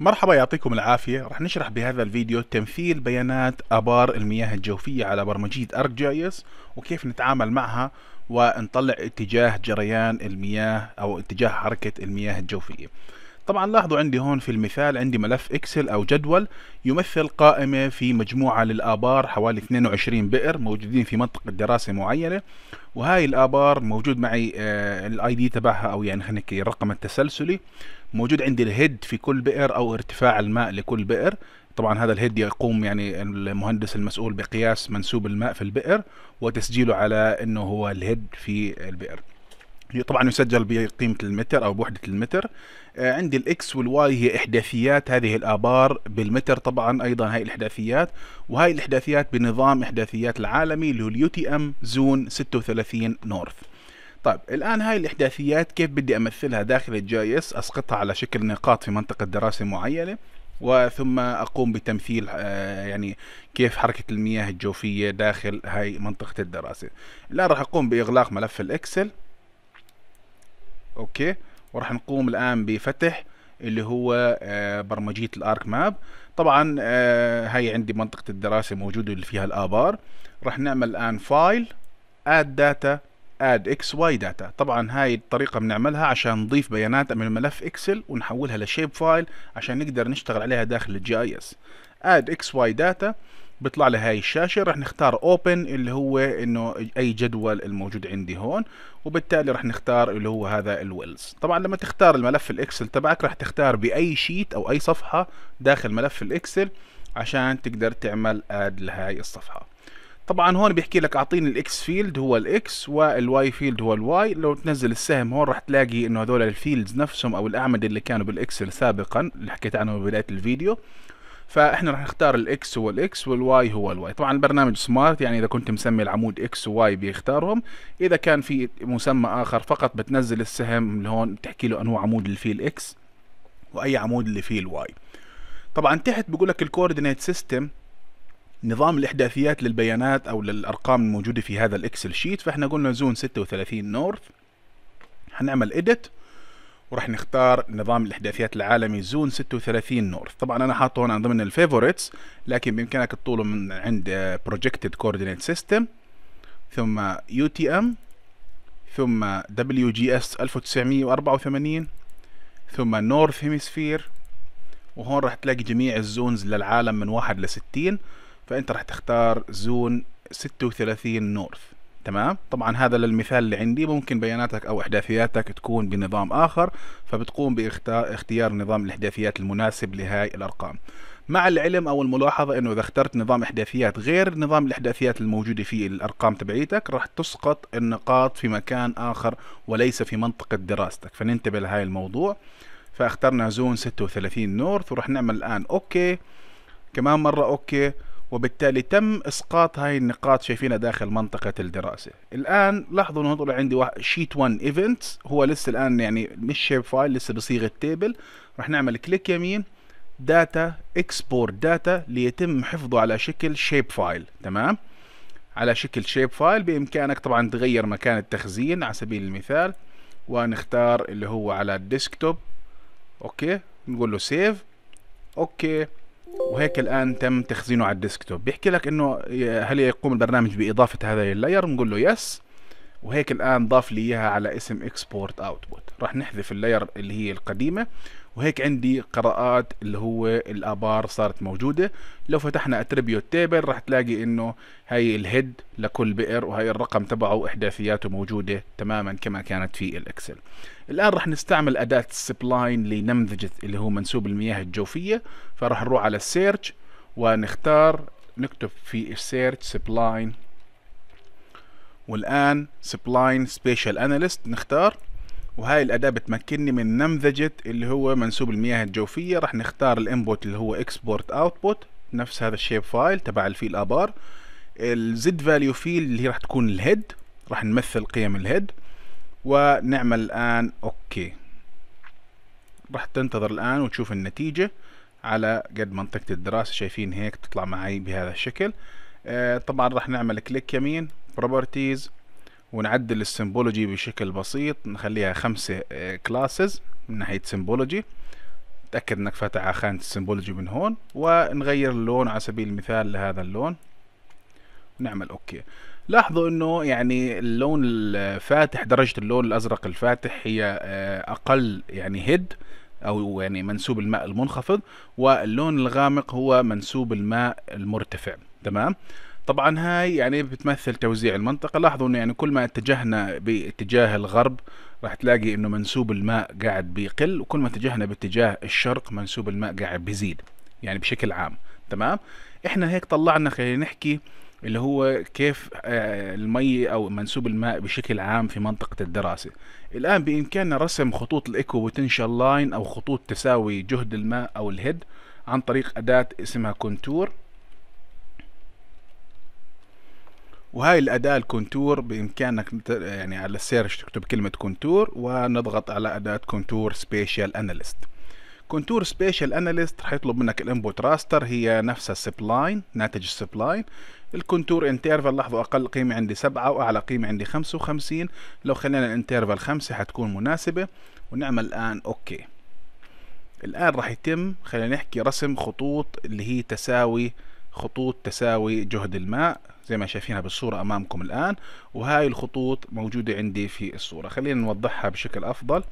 مرحبا يعطيكم العافية رح نشرح بهذا الفيديو تمثيل بيانات آبار المياه الجوفية على برمجية أرك جايس اس وكيف نتعامل معها ونطلع اتجاه جريان المياه أو اتجاه حركة المياه الجوفية طبعا لاحظوا عندي هون في المثال عندي ملف اكسل او جدول يمثل قائمة في مجموعة للآبار حوالي 22 بئر موجودين في منطقة دراسة معينة وهاي الآبار موجود معي آه، الاي دي تبعها او يعني خلينا الرقم التسلسلي موجود عندي الهيد في كل بئر او ارتفاع الماء لكل بئر طبعا هذا الهيد يقوم يعني المهندس المسؤول بقياس منسوب الماء في البئر وتسجيله على انه هو الهيد في البئر طبعا يسجل بقيمة المتر أو بوحدة المتر آه، عندي الاكس والواي هي إحداثيات هذه الآبار بالمتر طبعا أيضا هاي الإحداثيات وهاي الإحداثيات بنظام إحداثيات العالمي اللي هو اليو تي ام زون 36 نورث طيب الآن هاي الإحداثيات كيف بدي أمثلها داخل الجي اس أسقطها على شكل نقاط في منطقة دراسة معينة وثم أقوم بتمثيل آه، يعني كيف حركة المياه الجوفية داخل هاي منطقة الدراسة الآن راح أقوم بإغلاق ملف الإكسل اوكي وراح نقوم الان بفتح اللي هو آه، برمجيه الارك ماب طبعا آه، هاي عندي منطقه الدراسه موجوده اللي فيها الابار راح نعمل الان فايل اد داتا اد اكس واي داتا طبعا هاي الطريقه بنعملها عشان نضيف بيانات من ملف اكسل ونحولها لشيب فايل عشان نقدر نشتغل عليها داخل الجي اي اس اد اكس واي داتا بيطلع لي هاي الشاشة راح نختار اوبن اللي هو انه اي جدول الموجود عندي هون وبالتالي راح نختار اللي هو هذا الويلز طبعا لما تختار الملف الاكسل تبعك راح تختار باي شيت او اي صفحة داخل ملف الاكسل عشان تقدر تعمل اد لهاي الصفحة طبعا هون بيحكي لك اعطيني الاكس فيلد هو الاكس والواي فيلد هو الواي لو تنزل السهم هون راح تلاقي انه هذول الفيلدز نفسهم او الاعمده اللي كانوا بالاكسل سابقا اللي حكيت عنهم ببدايه الفيديو فاحنا راح نختار الاكس هو الاكس والواي هو الواي طبعا البرنامج سمارت يعني اذا كنت مسمي العمود اكس وواي بيختارهم اذا كان في مسمى اخر فقط بتنزل السهم لهون هون بتحكي له انه عمود اللي فيه الاكس واي عمود اللي فيه الواي طبعا تحت بيقول لك الكوردينيت سيستم نظام الاحداثيات للبيانات او للارقام الموجوده في هذا الاكسل شيت فاحنا قلنا زون 36 نورث هنعمل اديت وراح نختار نظام الاحداثيات العالمي زون 36 نورث طبعا انا حاطه هون ضمن الفيفوريتس لكن بامكانك تطوله من عند بروجكتد كوردينيت سيستم ثم يو تي ام ثم دبليو جي اس 1984 ثم نورث هيمسفير وهون راح تلاقي جميع الزونز للعالم من واحد لستين فانت راح تختار زون ستة وثلاثين نورث تمام طبعا هذا للمثال اللي عندي ممكن بياناتك او احداثياتك تكون بنظام اخر فبتقوم باختيار نظام الاحداثيات المناسب لهاي الارقام مع العلم او الملاحظه انه اذا اخترت نظام احداثيات غير نظام الاحداثيات الموجوده في الارقام تبعيتك راح تسقط النقاط في مكان اخر وليس في منطقه دراستك فننتبه لهذا الموضوع فاخترنا زون 36 نورث وراح نعمل الان اوكي كمان مره اوكي وبالتالي تم اسقاط هاي النقاط شايفينها داخل منطقه الدراسه الان لاحظوا انه طلع عندي شيت 1 ايفنت هو لسه الان يعني مش شيب فايل لسه بصيغه تيبل راح نعمل كليك يمين داتا اكسبورت داتا ليتم حفظه على شكل شيب فايل تمام على شكل شيب فايل بامكانك طبعا تغير مكان التخزين على سبيل المثال ونختار اللي هو على الديسكتوب اوكي نقول له سيف اوكي وهيك الان تم تخزينه على الديسكتوب بيحكي لك انه هل يقوم البرنامج باضافه هذا اللاير بنقول له يس وهيك الان ضاف لي اياها على اسم اكسبورت اوتبوت راح نحذف اللاير اللي هي القديمه وهيك عندي قراءات اللي هو الابار صارت موجوده لو فتحنا اتريبيوت تيبل راح تلاقي انه هاي الهيد لكل بئر وهي الرقم تبعه واحداثياته موجوده تماما كما كانت في الاكسل الان راح نستعمل اداه السبلاين لنمذجه اللي هو منسوب المياه الجوفيه فراح نروح على السيرش ونختار نكتب في السيرش سبلاين والان سبلاين سبيشال اناليست نختار وهاي الأداة بتمكنني من نمذجة اللي هو منسوب المياه الجوفية راح نختار الانبوت اللي هو اكسبورت اوتبوت نفس هذا الشيب فايل تبع الفيل ابار الزد فاليو فيل اللي هي راح تكون الهيد راح نمثل قيم الهيد ونعمل الآن اوكي راح تنتظر الآن وتشوف النتيجة على قد منطقة الدراسة شايفين هيك تطلع معي بهذا الشكل آه، طبعا راح نعمل كليك يمين بروبرتيز ونعدل السيمبولوجي بشكل بسيط نخليها خمسة كلاسز آه، من ناحية سيمبولوجي تأكد انك فاتح خانة السيمبولوجي من هون ونغير اللون على سبيل المثال لهذا اللون ونعمل اوكي لاحظوا انه يعني اللون الفاتح درجة اللون الازرق الفاتح هي آه، اقل يعني هيد او يعني منسوب الماء المنخفض واللون الغامق هو منسوب الماء المرتفع تمام طبعا هاي يعني بتمثل توزيع المنطقة لاحظوا انه يعني كل ما اتجهنا باتجاه الغرب راح تلاقي انه منسوب الماء قاعد بيقل وكل ما اتجهنا باتجاه الشرق منسوب الماء قاعد بيزيد يعني بشكل عام تمام احنا هيك طلعنا خلينا نحكي اللي هو كيف آه، المي او منسوب الماء بشكل عام في منطقة الدراسة الان بامكاننا رسم خطوط الايكو بوتنشال لاين او خطوط تساوي جهد الماء او الهيد عن طريق اداة اسمها كونتور وهاي الأداة الكونتور بإمكانك يعني على السيرش تكتب كلمة كونتور ونضغط على أداة كونتور سبيشال أناليست كونتور سبيشال أناليست رح يطلب منك الانبوت راستر هي نفسها السب لاين ناتج السبلاين لاين الكونتور انترفال لاحظوا أقل قيمة عندي سبعة وأعلى قيمة عندي خمسة وخمسين لو خلينا الانترفال خمسة حتكون مناسبة ونعمل الآن أوكي الآن رح يتم خلينا نحكي رسم خطوط اللي هي تساوي خطوط تساوي جهد الماء زي ما شايفينها بالصورة أمامكم الآن وهاي الخطوط موجودة عندي في الصورة خلينا نوضحها بشكل أفضل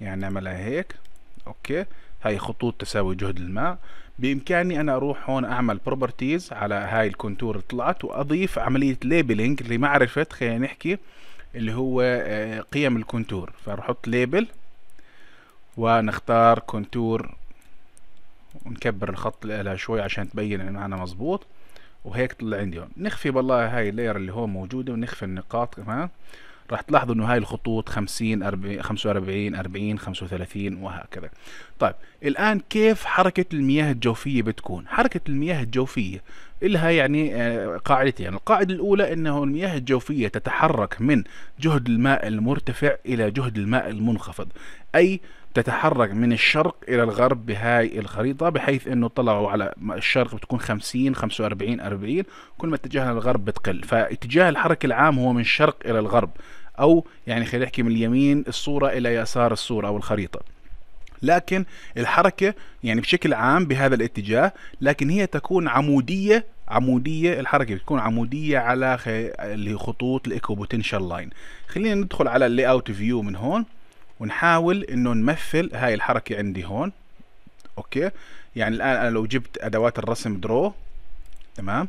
يعني نعملها هيك أوكي هاي خطوط تساوي جهد الماء بإمكاني أنا أروح هون أعمل بروبرتيز على هاي الكونتور اللي طلعت وأضيف عملية ليبلينج لمعرفة خلينا نحكي اللي هو آه، قيم الكونتور فنحط ليبل ونختار كونتور ونكبر الخط لها شوي عشان تبين ان معنا مزبوط وهيك طلع عندي هون نخفي بالله هاي اللاير اللي هون موجوده ونخفي النقاط كمان راح تلاحظوا انه هاي الخطوط 50 40 45 40 35 وهكذا طيب الان كيف حركه المياه الجوفيه بتكون حركه المياه الجوفيه إلها يعني آه، قاعدتين يعني القاعدة الأولى أنه المياه الجوفية تتحرك من جهد الماء المرتفع إلى جهد الماء المنخفض أي تتحرك من الشرق إلى الغرب بهاي الخريطة بحيث أنه طلعوا على الشرق بتكون 50 45 40 كل ما اتجاهنا للغرب بتقل فاتجاه الحركة العام هو من الشرق إلى الغرب أو يعني خلينا نحكي من اليمين الصورة إلى يسار الصورة أو الخريطة لكن الحركه يعني بشكل عام بهذا الاتجاه لكن هي تكون عموديه عموديه الحركه بتكون عموديه على اللي خطوط الايكوبوتنشال لاين خلينا ندخل على اللاي اوت فيو من هون ونحاول انه نمثل هاي الحركه عندي هون اوكي يعني الان انا لو جبت ادوات الرسم درو تمام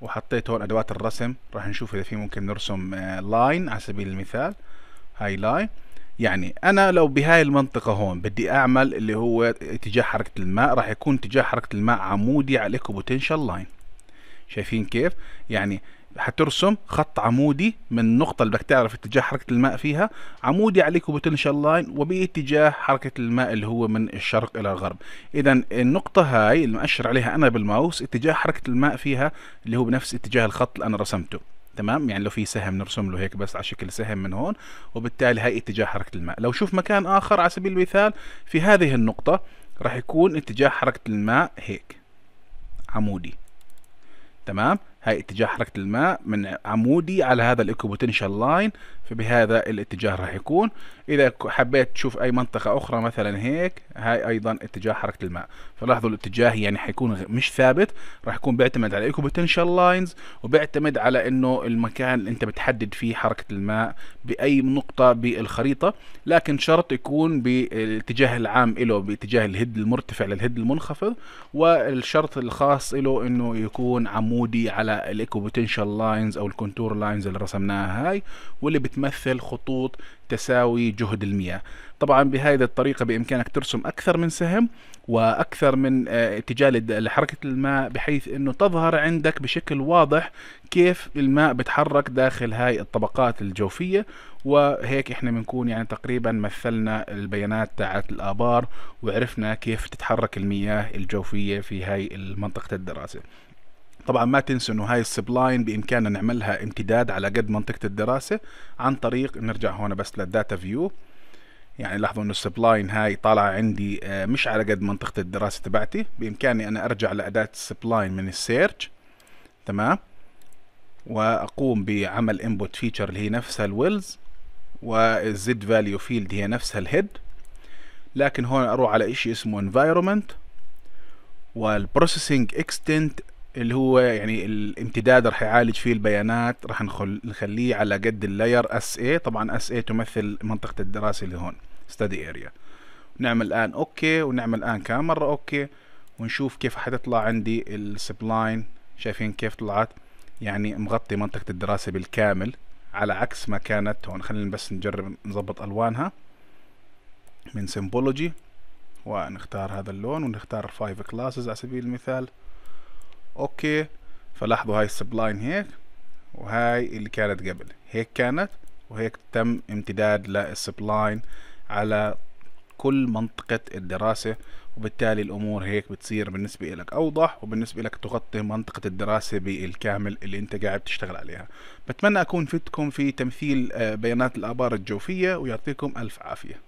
وحطيت هون ادوات الرسم راح نشوف اذا في ممكن نرسم لاين آه، على سبيل المثال هاي لاين يعني انا لو بهاي المنطقه هون بدي اعمل اللي هو اتجاه حركه الماء راح يكون اتجاه حركه الماء عمودي على الايكوبوتنشال لاين شايفين كيف يعني حترسم خط عمودي من النقطة اللي بدك تعرف اتجاه حركة الماء فيها عمودي على الايكوبوتنشال لاين وباتجاه حركة الماء اللي هو من الشرق إلى الغرب إذا النقطة هاي اللي مأشر عليها أنا بالماوس اتجاه حركة الماء فيها اللي هو بنفس اتجاه الخط اللي أنا رسمته تمام يعني لو في سهم نرسم له هيك بس على شكل سهم من هون وبالتالي هاي اتجاه حركه الماء لو شوف مكان اخر على سبيل المثال في هذه النقطه راح يكون اتجاه حركه الماء هيك عمودي تمام هاي اتجاه حركة الماء من عمودي على هذا الايكو بوتنشال لاين فبهذا الاتجاه راح يكون اذا حبيت تشوف اي منطقة اخرى مثلا هيك هاي ايضا اتجاه حركة الماء فلاحظوا الاتجاه يعني حيكون مش ثابت راح يكون بيعتمد على الايكو بوتنشال لاينز وبيعتمد على انه المكان اللي انت بتحدد فيه حركة الماء باي نقطة بالخريطة لكن شرط يكون بالاتجاه العام له باتجاه الهد المرتفع للهد المنخفض والشرط الخاص له انه يكون عمودي على الايكو بوتنشال لاينز او الكونتور لاينز اللي رسمناها هاي واللي بتمثل خطوط تساوي جهد المياه طبعا بهذه الطريقة بإمكانك ترسم أكثر من سهم وأكثر من آه، اتجاه لحركة الماء بحيث أنه تظهر عندك بشكل واضح كيف الماء بتحرك داخل هاي الطبقات الجوفية وهيك احنا بنكون يعني تقريبا مثلنا البيانات تاعت الآبار وعرفنا كيف تتحرك المياه الجوفية في هاي منطقة الدراسة طبعا ما تنسوا انه هاي السبلاين بامكاننا نعملها امتداد على قد منطقه الدراسه عن طريق نرجع هون بس للداتا فيو يعني لاحظوا انه السبلاين هاي طالعه عندي آه، مش على قد منطقه الدراسه تبعتي بامكاني انا ارجع لاداه السبلاين من السيرج تمام واقوم بعمل انبوت فيتشر اللي هي نفسها الويلز والزد فاليو فيلد هي نفسها الهيد لكن هون اروح على شيء اسمه انفايرومنت والبروسيسنج اكستنت اللي هو يعني الامتداد راح يعالج فيه البيانات راح نخليه على قد اللاير اس اي طبعا اس اي تمثل منطقه الدراسه اللي هون ستدي اريا نعمل الان اوكي ونعمل الان كام مره اوكي ونشوف كيف حتطلع عندي السبلاين شايفين كيف طلعت يعني مغطي منطقه الدراسه بالكامل على عكس ما كانت هون خلينا بس نجرب نظبط الوانها من سيمبولوجي ونختار هذا اللون ونختار 5 كلاسز على سبيل المثال اوكي فلاحظوا هاي السبلاين هيك وهاي اللي كانت قبل هيك كانت وهيك تم امتداد للسبلاين على كل منطقة الدراسة وبالتالي الأمور هيك بتصير بالنسبة لك أوضح وبالنسبة لك تغطي منطقة الدراسة بالكامل اللي أنت قاعد تشتغل عليها بتمنى أكون فدتكم في تمثيل آه، بيانات الآبار الجوفية ويعطيكم ألف عافية